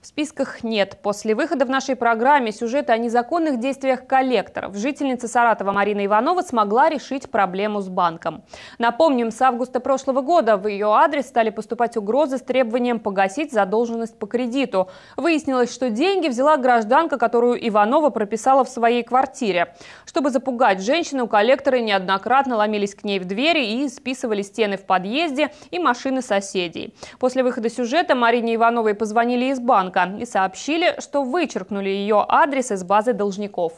в списках нет. После выхода в нашей программе сюжета о незаконных действиях коллекторов жительница Саратова Марина Иванова смогла решить проблему с банком. Напомним, с августа прошлого года в ее адрес стали поступать угрозы с требованием погасить задолженность по кредиту. Выяснилось, что деньги взяла гражданка, которую Иванова прописала в своей квартире. Чтобы запугать женщину, коллекторы неоднократно ломились к ней в двери и списывали стены в подъезде и машины соседей. После выхода сюжета Марине Ивановой позвонили из банка банка и сообщили, что вычеркнули ее адрес из базы должников.